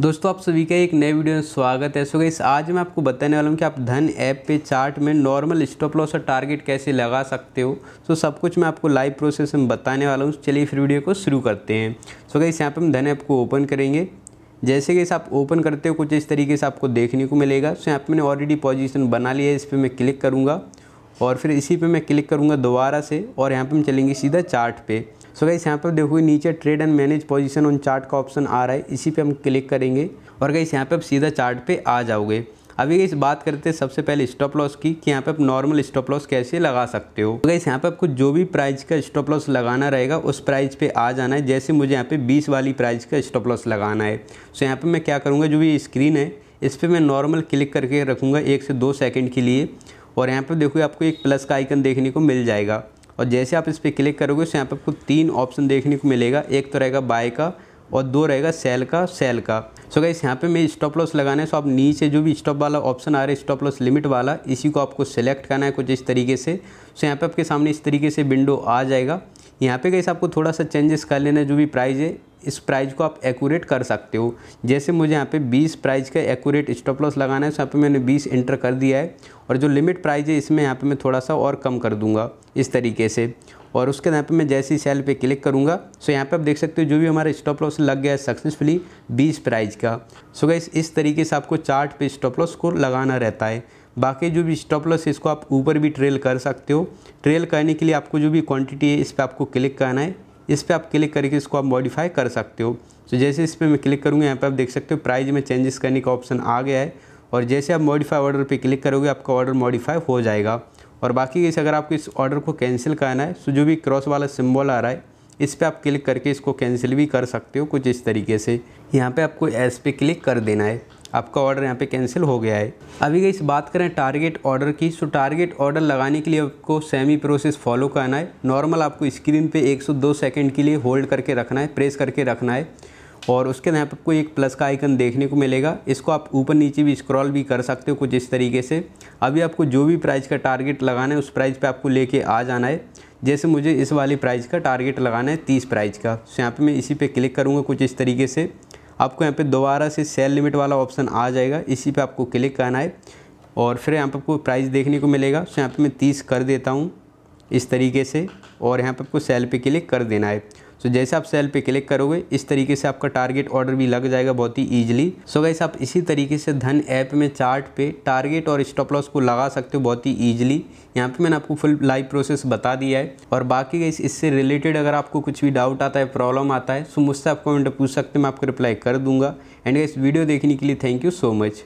दोस्तों आप सभी का एक नए वीडियो में स्वागत है सो गई आज मैं आपको बताने वाला हूँ कि आप धन ऐप पे चार्ट में नॉर्मल स्टॉप लॉस और टारगेट कैसे लगा सकते हो सो सब कुछ मैं आपको लाइव प्रोसेस में बताने वाला हूँ चलिए फिर वीडियो को शुरू करते हैं सो इस यहाँ पे हम धन ऐप को ओपन करेंगे जैसे कि आप ओपन करते हो कुछ इस तरीके से आपको देखने को मिलेगा सो यहाँ पर मैंने ऑलरेडी पोजिशन बना लिया है इस पर मैं क्लिक करूँगा और फिर इसी पर मैं क्लिक करूँगा दोबारा से और यहाँ पर हम चलेंगे सीधा चार्ट पर सो गाइस यहाँ पर देखोगे नीचे trade and manage position on chart का ऑप्शन आ रहा है इसी पर हम क्लिक करेंगे और गाइस यहाँ पर आप सीधा चार्ट पे आ जाओगे अभी इस बात करते हैं सबसे पहले स्टॉप लॉस की कि यहाँ पे आप नॉर्मल स्टॉप लॉस कैसे लगा सकते हो तो गाइस यहाँ पे आपको जो भी प्राइस का स्टॉप लॉस लगाना रहेगा उस प्राइस पे आ जाना है जैसे मुझे यहाँ पे बीस वाली प्राइस का स्टॉप लॉस लगाना है सो यहाँ पे मैं क्या करूँगा जो भी स्क्रीन है इस पर मैं नॉर्मल क्लिक करके रखूँगा एक से दो सेकेंड के लिए और यहाँ पर देखो आपको एक प्लस का आइकन देखने को मिल जाएगा और जैसे आप इस पर क्लिक करोगे तो यहाँ पर आपको तीन ऑप्शन देखने को मिलेगा एक तो रहेगा बाय का और दो रहेगा सेल का सेल का सो गाइस यहाँ पे मैं स्टॉप लॉस लगाना है सो आप नीचे जो भी स्टॉप वाला ऑप्शन आ रहा है स्टॉप लॉस लिमिट वाला इसी को आपको सेलेक्ट करना है कुछ इस तरीके से सो यहाँ पे आपके सामने इस तरीके से विंडो आ जाएगा यहाँ पे गाइस आपको थोड़ा सा चेंजेस कर लेना है जो भी प्राइस है इस प्राइज़ को आप एक्यूरेट कर सकते हो जैसे मुझे यहाँ पे 20 प्राइज़ का एक्यूरेट स्टॉप लॉस लगाना है तो यहाँ पे मैंने 20 इंटर कर दिया है और जो लिमिट प्राइज़ है इसमें यहाँ पे मैं थोड़ा सा और कम कर दूंगा इस तरीके से और उसके यहाँ पे मैं जैसे ही सेल पे क्लिक करूँगा सो यहाँ पे आप देख सकते हो जो भी हमारा स्टॉप लॉस लग गया है सक्सेसफुली बीस प्राइज का सो गई इस तरीके से आपको चार्ट पे स्टॉप लॉस को लगाना रहता है बाकी जो भी स्टॉप लॉस है इसको आप ऊपर भी ट्रेल कर सकते हो ट्रेल करने के लिए आपको जो भी क्वांटिटी है इस पर आपको क्लिक करना है इस पर आप क्लिक करके इसको आप मॉडिफाई कर सकते हो तो जैसे इस पर मैं क्लिक करूँगा यहाँ पर आप देख सकते हो प्राइज में चेंजेस करने का ऑप्शन आ गया है और जैसे आप मॉडिफाई ऑर्डर पर क्लिक करोगे आपका ऑर्डर मॉडिफाई हो जाएगा और बाकी जैसे अगर आपको इस ऑर्डर को कैंसिल करना है तो जो भी क्रॉस वाला सिम्बॉल आ रहा है इस पर आप क्लिक करके इसको कैंसिल भी कर सकते हो कुछ इस तरीके से यहाँ पे आपको एस पे क्लिक कर देना है आपका ऑर्डर यहाँ पे कैंसिल हो गया है अभी इस बात करें टारगेट ऑर्डर की सो टारगेट ऑर्डर लगाने के लिए आपको सेमी प्रोसेस फॉलो करना है नॉर्मल आपको स्क्रीन पे 102 सेकंड के लिए होल्ड करके रखना है प्रेस करके रखना है और उसके यहाँ पर आपको एक प्लस का आइकन देखने को मिलेगा इसको आप ऊपर नीचे भी स्क्रॉल भी कर सकते हो कुछ इस तरीके से अभी आपको जो भी प्राइस का टारगेट लगाना है उस प्राइस पर आपको लेके आ जाना है जैसे मुझे इस वाली प्राइस का टारगेट लगाना है तीस प्राइज का सो यहाँ पर मैं इसी पर क्लिक करूँगा कुछ इस तरीके से आपको यहाँ पे दोबारा से सेल लिमिट वाला ऑप्शन आ जाएगा इसी पे आपको क्लिक करना है और फिर यहाँ पर आपको प्राइस देखने को मिलेगा तो यहाँ पे मैं तीस कर देता हूँ इस तरीके से और यहाँ पे आपको सेल पे क्लिक कर देना है सो so, जैसे आप सेल पे क्लिक करोगे इस तरीके से आपका टारगेट ऑर्डर भी लग जाएगा बहुत ही ईजिली सो गैस आप इसी तरीके से धन ऐप में चार्ट पे टारगेट और स्टॉप लॉस को लगा सकते हो बहुत ही ईजिली यहाँ पे मैंने आपको फुल लाइव प्रोसेस बता दिया है और बाकी गैस इससे रिलेटेड अगर आपको कुछ भी डाउट आता है प्रॉब्लम आता है सो तो मुझसे आप कमेंट पूछ सकते हैं मैं आपको रिप्लाई कर दूंगा एंड गैस वीडियो देखने के लिए थैंक यू सो मच